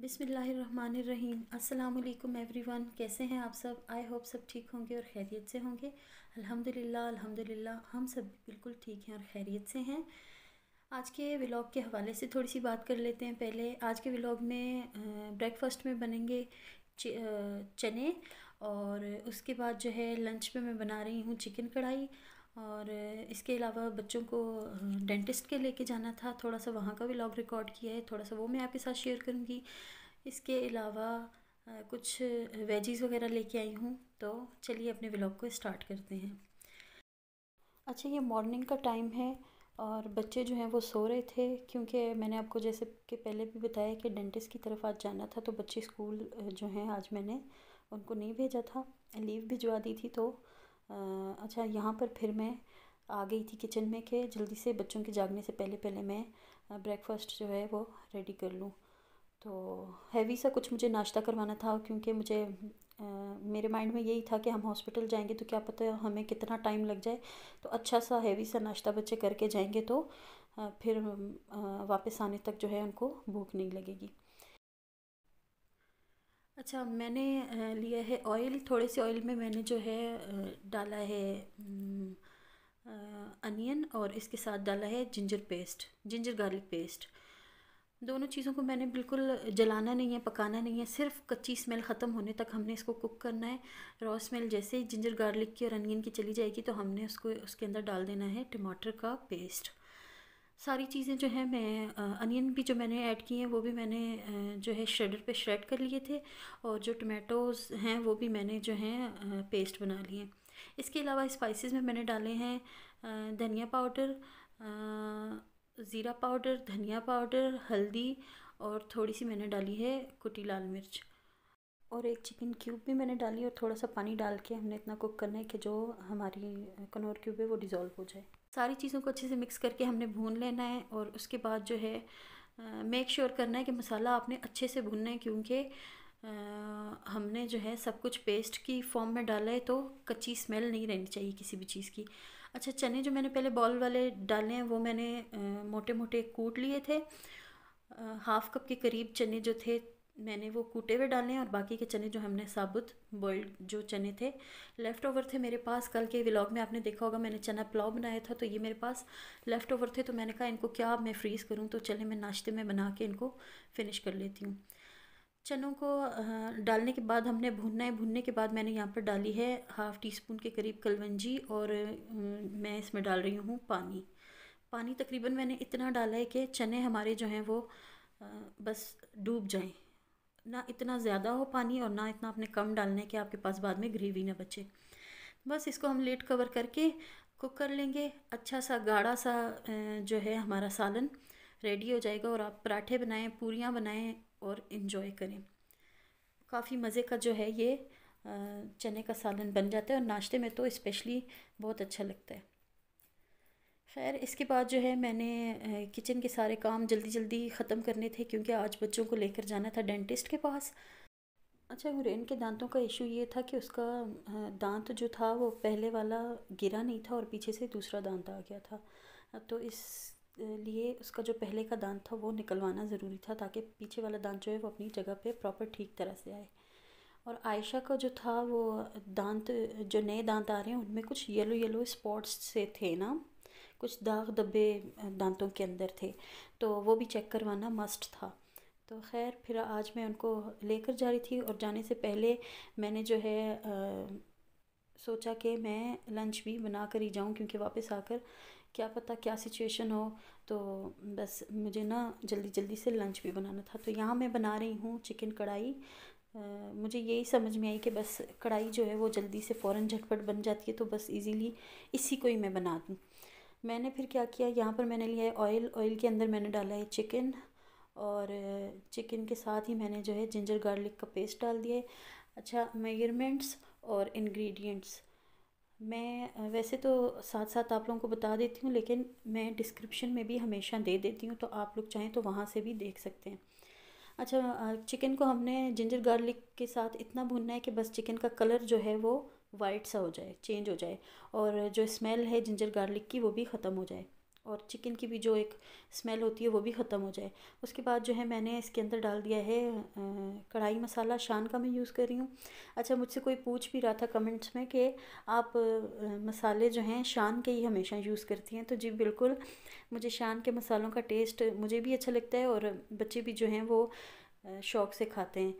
बिसमीम अल्लाम एवरीवन कैसे हैं आप सब आई होप सब ठीक होंगे और खैरियत से होंगे अल्हम्दुलिल्लाह अल्हम्दुलिल्लाह हम सब बिल्कुल ठीक हैं और खैरियत से हैं आज के व्लॉग के हवाले से थोड़ी सी बात कर लेते हैं पहले आज के व्लॉग में ब्रेकफास्ट में बनेंगे चने और उसके बाद जो है लंच में मैं बना रही हूँ चिकन कढ़ाई और इसके अलावा बच्चों को डेंटिस्ट के लेके जाना था थोड़ा सा वहाँ का लॉग रिकॉर्ड किया है थोड़ा सा वो मैं आपके साथ शेयर करूँगी इसके अलावा कुछ वेजीज़ वगैरह लेके आई हूँ तो चलिए अपने ब्लॉग को स्टार्ट करते हैं अच्छा ये मॉर्निंग का टाइम है और बच्चे जो हैं वो सो रहे थे क्योंकि मैंने आपको जैसे कि पहले भी बताया कि डेंटिस्ट की तरफ आज जाना था तो बच्चे स्कूल जो हैं आज मैंने उनको नहीं भेजा था लीव भिजवा दी थी तो अच्छा यहाँ पर फिर मैं आ गई थी किचन में कि जल्दी से बच्चों के जागने से पहले पहले मैं ब्रेकफास्ट जो है वो रेडी कर लूँ तो हैवी सा कुछ मुझे नाश्ता करवाना था क्योंकि मुझे आ, मेरे माइंड में यही था कि हम हॉस्पिटल जाएंगे तो क्या पता हमें कितना टाइम लग जाए तो अच्छा सा हैवी सा नाश्ता बच्चे करके जाएंगे तो आ, फिर आ, वापस आने तक जो है उनको भूख नहीं लगेगी अच्छा मैंने लिया है ऑयल थोड़े से ऑयल में मैंने जो है डाला है अनियन और इसके साथ डाला है ginger paste ginger garlic paste दोनों चीज़ों को मैंने बिल्कुल जलाना नहीं है पकाना नहीं है सिर्फ कच्ची स्मेल ख़त्म होने तक हमने इसको कुक करना है रॉ स्मेल जैसे जिंजर गार्लिक की और अनियन की चली जाएगी तो हमने उसको उसके अंदर डाल देना है टमाटर का पेस्ट सारी चीज़ें जो हैं मैं अनियन भी जो मैंने ऐड किए हैं वो भी मैंने जो है श्रेडर पे श्रेड कर लिए थे और जो टमेटोज हैं वो भी मैंने जो हैं पेस्ट बना लिए इसके अलावा स्पाइसेस में मैंने डाले हैं धनिया पाउडर ज़ीरा पाउडर धनिया पाउडर हल्दी और थोड़ी सी मैंने डाली है कुटी लाल मिर्च और एक चिकन क्यूब भी मैंने डाली और थोड़ा सा पानी डाल के हमने इतना कुक करना है कि जो हमारी कनौर क्यूब है वो डिज़ोल्व हो जाए सारी चीज़ों को अच्छे से मिक्स करके हमने भून लेना है और उसके बाद जो है मेक श्योर sure करना है कि मसाला आपने अच्छे से भुनना है क्योंकि हमने जो है सब कुछ पेस्ट की फॉर्म में डाला है तो कच्ची स्मेल नहीं रहनी चाहिए किसी भी चीज़ की अच्छा चने जो मैंने पहले बॉल वाले डाले हैं वो मैंने मोटे मोटे कूट लिए थे हाफ़ कप के करीब चने जो थे मैंने वो कूटे हुए डाले और बाकी के चने जो हमने साबुत बॉइल्ड जो चने थे लेफ़्ट ओवर थे मेरे पास कल के व्लॉग में आपने देखा होगा मैंने चना पुलाव बनाया था तो ये मेरे पास लेफ़्ट ओवर थे तो मैंने कहा इनको क्या मैं फ्रीज़ करूँ तो चले मैं नाश्ते में बना के इनको फिनिश कर लेती हूँ चनों को डालने के बाद हमने भुनना है भुनने के बाद मैंने यहाँ पर डाली है हाफ़ टी स्पून के करीब कलवंजी और मैं इसमें डाल रही हूँ पानी पानी तकरीबन मैंने इतना डाला है कि चने हमारे जो हैं वो बस डूब जाएं ना इतना ज़्यादा हो पानी और ना इतना आपने कम डालना है कि आपके पास बाद में ग्रेवी ना बचे बस इसको हम लेट कवर करके कुक कर लेंगे अच्छा सा गाढ़ा सा जो है हमारा सालन रेडी हो जाएगा और आप पराठे बनाएं पूरियाँ बनाएं और इन्जॉय करें काफ़ी मज़े का जो है ये चने का सालन बन जाता है और नाश्ते में तो इस्पेशली बहुत अच्छा लगता है खैर इसके बाद जो है मैंने किचन के सारे काम जल्दी जल्दी ख़त्म करने थे क्योंकि आज बच्चों को लेकर जाना था डेंटिस्ट के पास अच्छा हुरैन के दांतों का इशू ये था कि उसका दांत जो था वो पहले वाला गिरा नहीं था और पीछे से दूसरा दांत आ गया था तो इस लिए उसका जो पहले का दांत था वो निकलवाना ज़रूरी था ताकि पीछे वाला दांत जो है वो अपनी जगह पे प्रॉपर ठीक तरह से आए और आयशा का जो था वो दांत जो नए दांत आ रहे हैं उनमें कुछ येलो येलो स्पॉट्स से थे ना कुछ दाग धब्बे दांतों के अंदर थे तो वो भी चेक करवाना मस्ट था तो खैर फिर आज मैं उनको लेकर जा रही थी और जाने से पहले मैंने जो है आ, सोचा कि मैं लंच भी बना कर ही जाऊँ क्योंकि वापस आकर क्या पता क्या सिचुएशन हो तो बस मुझे ना जल्दी जल्दी से लंच भी बनाना था तो यहाँ मैं बना रही हूँ चिकन कढ़ाई मुझे यही समझ में आई कि बस कढ़ाई जो है वो जल्दी से फ़ौरन झटपट बन जाती है तो बस इजीली इसी को ही मैं बना दूँ मैंने फिर क्या किया यहाँ पर मैंने लिया है ऑयल ऑयल के अंदर मैंने डाला है चिकन और चिकन के साथ ही मैंने जो है जिंजर गार्लिक का पेस्ट डाल दिया है अच्छा मेजरमेंट्स और इंग्रेडिएंट्स मैं वैसे तो साथ साथ आप लोगों को बता देती हूँ लेकिन मैं डिस्क्रिप्शन में भी हमेशा दे देती हूँ तो आप लोग चाहें तो वहाँ से भी देख सकते हैं अच्छा चिकन को हमने जिंजर गार्लिक के साथ इतना भुनना है कि बस चिकन का कलर जो है वो वाइट सा हो जाए चेंज हो जाए और जो स्मेल है जिंजर गार्लिक की वो भी ख़त्म हो जाए और चिकन की भी जो एक स्मेल होती है वो भी ख़त्म हो जाए उसके बाद जो है मैंने इसके अंदर डाल दिया है कढ़ाई मसाला शान का मैं यूज़ कर रही हूँ अच्छा मुझसे कोई पूछ भी रहा था कमेंट्स में कि आप मसाले जो हैं शान के ही हमेशा यूज़ करती हैं तो जी बिल्कुल मुझे शान के मसालों का टेस्ट मुझे भी अच्छा लगता है और बच्चे भी जो हैं वो शौक़ से खाते हैं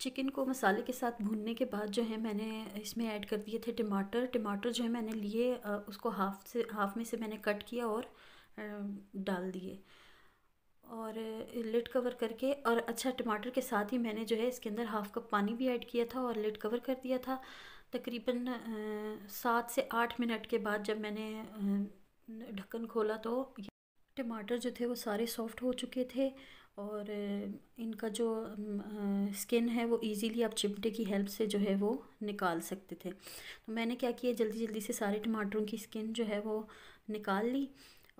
चिकन को मसाले के साथ भूनने के बाद जो है मैंने इसमें ऐड कर दिए थे टमाटर टमाटर जो है मैंने लिए उसको हाफ़ से हाफ़ में से मैंने कट किया और डाल दिए और लिड कवर करके और अच्छा टमाटर के साथ ही मैंने जो है इसके अंदर हाफ़ कप पानी भी ऐड किया था और लिड कवर कर दिया था तकरीबन सात से आठ मिनट के बाद जब मैंने ढक्कन खोला तो टमाटर जो थे वो सारे सॉफ्ट हो चुके थे और इनका जो स्किन है वो इजीली आप चिमटे की हेल्प से जो है वो निकाल सकते थे तो मैंने क्या किया जल्दी जल्दी से सारे टमाटरों की स्किन जो है वो निकाल ली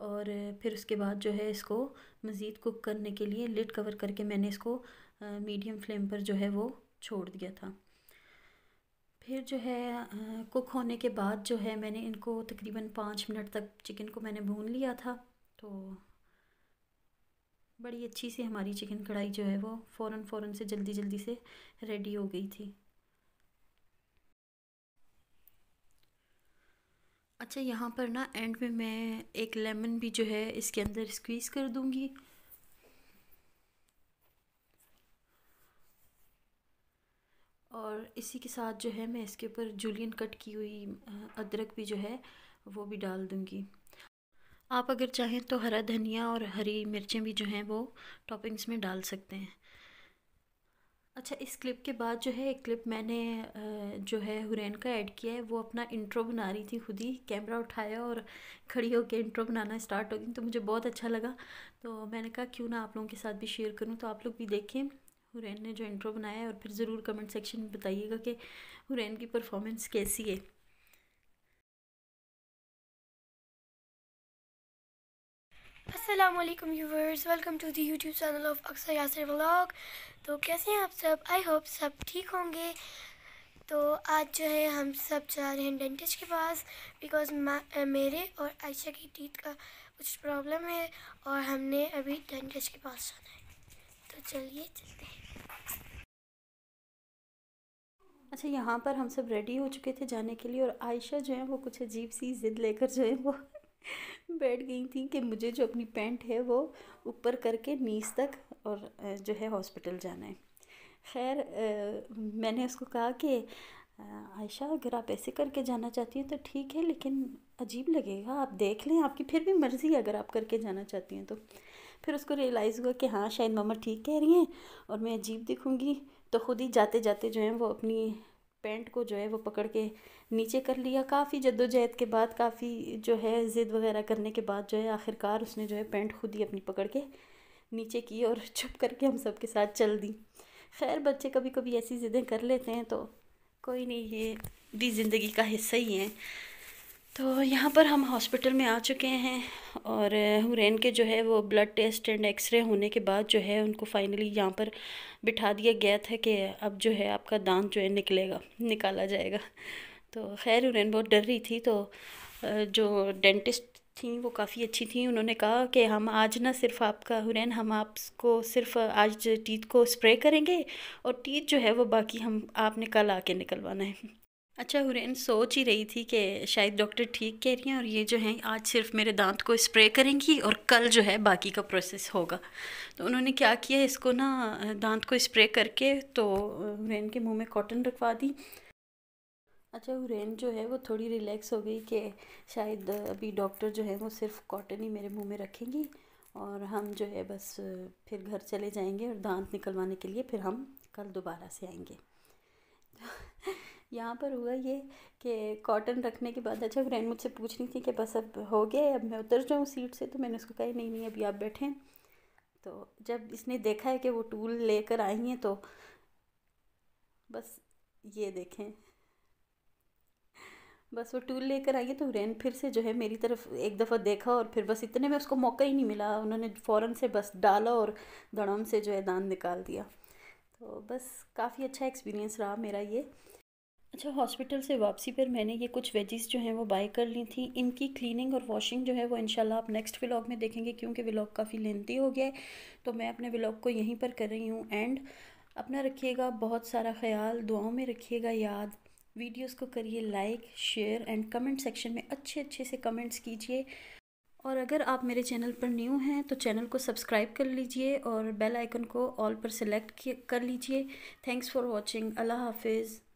और फिर उसके बाद जो है इसको मज़ीद कुक करने के लिए लिड कवर करके मैंने इसको मीडियम फ्लेम पर जो है वो छोड़ दिया था फिर जो है कुक होने के बाद जो है मैंने इनको तकरीबन पाँच मिनट तक चिकन को मैंने भून लिया था तो बड़ी अच्छी सी हमारी चिकन कढ़ाई जो है वो फ़ौरन फ़ौरन से जल्दी जल्दी से रेडी हो गई थी अच्छा यहाँ पर ना एंड में मैं एक लेमन भी जो है इसके अंदर स्क्वीज़ कर दूँगी और इसी के साथ जो है मैं इसके ऊपर जूलियन कट की हुई अदरक भी जो है वो भी डाल दूँगी आप अगर चाहें तो हरा धनिया और हरी मिर्चें भी जो हैं वो टॉपिंग्स में डाल सकते हैं अच्छा इस क्लिप के बाद जो है एक क्लिप मैंने जो है हुरैन का ऐड किया है वो अपना इंट्रो बना रही थी खुद ही कैमरा उठाया और खड़ी होकर इंट्रो बनाना स्टार्ट हो गई तो मुझे बहुत अच्छा लगा तो मैंने कहा क्यों ना आप लोगों के साथ भी शेयर करूं तो आप लोग भी देखें हुरैन ने जो इंट्रो बनाया है और फिर ज़रूर कमेंट सेक्शन में बताइएगा कि हुरैन की परफॉर्मेंस कैसी है असलम यूवर्स welcome to the YouTube channel of अक्सर यासर व्लॉग तो कैसे हैं आप सब आई होप सब ठीक होंगे तो आज जो है हम सब जा रहे हैं डेंटिस्ट के पास बिकॉज मेरे और आयशा की टीथ का कुछ प्रॉब्लम है और हमने अभी डेंटिस्ट के पास जाना है तो चलिए चलते हैं अच्छा यहाँ पर हम सब रेडी हो चुके थे जाने के लिए और आयशा जो है वो कुछ अजीब सी ज़िद लेकर जो है वो बैठ गई थी कि मुझे जो अपनी पैंट है वो ऊपर करके नीस तक और जो है हॉस्पिटल जाना है खैर मैंने उसको कहा कि आयशा अगर आप ऐसे करके जाना चाहती हैं तो ठीक है लेकिन अजीब लगेगा आप देख लें आपकी फिर भी मर्ज़ी है अगर आप करके जाना चाहती हैं तो फिर उसको रियलाइज़ हुआ कि हाँ शायद ममा ठीक कह रही हैं और मैं अजीब दिखूँगी तो ख़ुद ही जाते जाते जो है वो अपनी पेंट को जो है वो पकड़ के नीचे कर लिया काफ़ी जद्दोजहद के बाद काफ़ी जो है ज़िद वगैरह करने के बाद जो है आखिरकार उसने जो है पेंट खुद ही अपनी पकड़ के नीचे की और छुप करके हम सब के साथ चल दी खैर बच्चे कभी कभी ऐसी ज़िदें कर लेते हैं तो कोई नहीं ये भी ज़िंदगी का हिस्सा ही है तो यहाँ पर हम हॉस्पिटल में आ चुके हैं और हुरैन के जो है वो ब्लड टेस्ट एंड एक्सरे होने के बाद जो है उनको फाइनली यहाँ पर बिठा दिया गया था कि अब जो है आपका दांत जो है निकलेगा निकाला जाएगा तो खैर हुरैन बहुत डर रही थी तो जो डेंटिस्ट थी वो काफ़ी अच्छी थी उन्होंने कहा कि हम आज ना सिर्फ आपका हुरैन हम आपको सिर्फ आज टीथ को स्प्रे करेंगे और टीथ जो है वो बाकी हम आपने कल आके निकलवाना है अच्छा हुरैन सोच ही रही थी कि शायद डॉक्टर ठीक कह रही हैं और ये जो है आज सिर्फ मेरे दांत को स्प्रे करेंगी और कल जो है बाकी का प्रोसेस होगा तो उन्होंने क्या किया इसको ना दांत को स्प्रे करके तो हुरैन के मुंह में कॉटन रखवा दी अच्छा हुरैन जो है वो थोड़ी रिलैक्स हो गई कि शायद अभी डॉक्टर जो है वो सिर्फ कॉटन ही मेरे मुँह में रखेंगी और हम जो है बस फिर घर चले जाएँगे और दांत निकलवाने के लिए फिर हम कल दोबारा से आएंगे यहाँ पर हुआ ये कि कॉटन रखने के बाद अच्छा फ्रेंड मुझसे पूछ रही थी कि बस अब हो गया अब मैं उतर जाऊँ सीट से तो मैंने उसको कहा नहीं नहीं अभी आप बैठें तो जब इसने देखा है कि वो टूल लेकर आई हैं तो बस ये देखें बस वो टूल लेकर आई है तो रैन फिर से जो है मेरी तरफ एक दफ़ा देखा और फिर बस इतने में उसको मौका ही नहीं मिला उन्होंने फ़ौरन से बस डाला और धड़म से जो है दान निकाल दिया तो बस काफ़ी अच्छा एक्सपीरियंस रहा मेरा ये अच्छा हॉस्पिटल से वापसी पर मैंने ये कुछ वेजीज़ जो हैं वो बाय कर ली थी इनकी क्लीनिंग और वॉशिंग जो है वो इनशाला आप नेक्स्ट व्लॉग में देखेंगे क्योंकि व्लॉग काफ़ी लेंथी हो गया है तो मैं अपने व्लॉग को यहीं पर कर रही हूँ एंड अपना रखिएगा बहुत सारा ख्याल दुआओं में रखिएगा याद वीडियोस को करिए like share and comment section में अच्छे अच्छे से कमेंट्स कीजिए और अगर आप मेरे चैनल पर न्यू हैं तो चैनल को सब्सक्राइब कर लीजिए और बेल आइकन को ऑल पर सेलेक्ट कर लीजिए थैंक्स फॉर वॉचिंग अल्लाह हाफिज़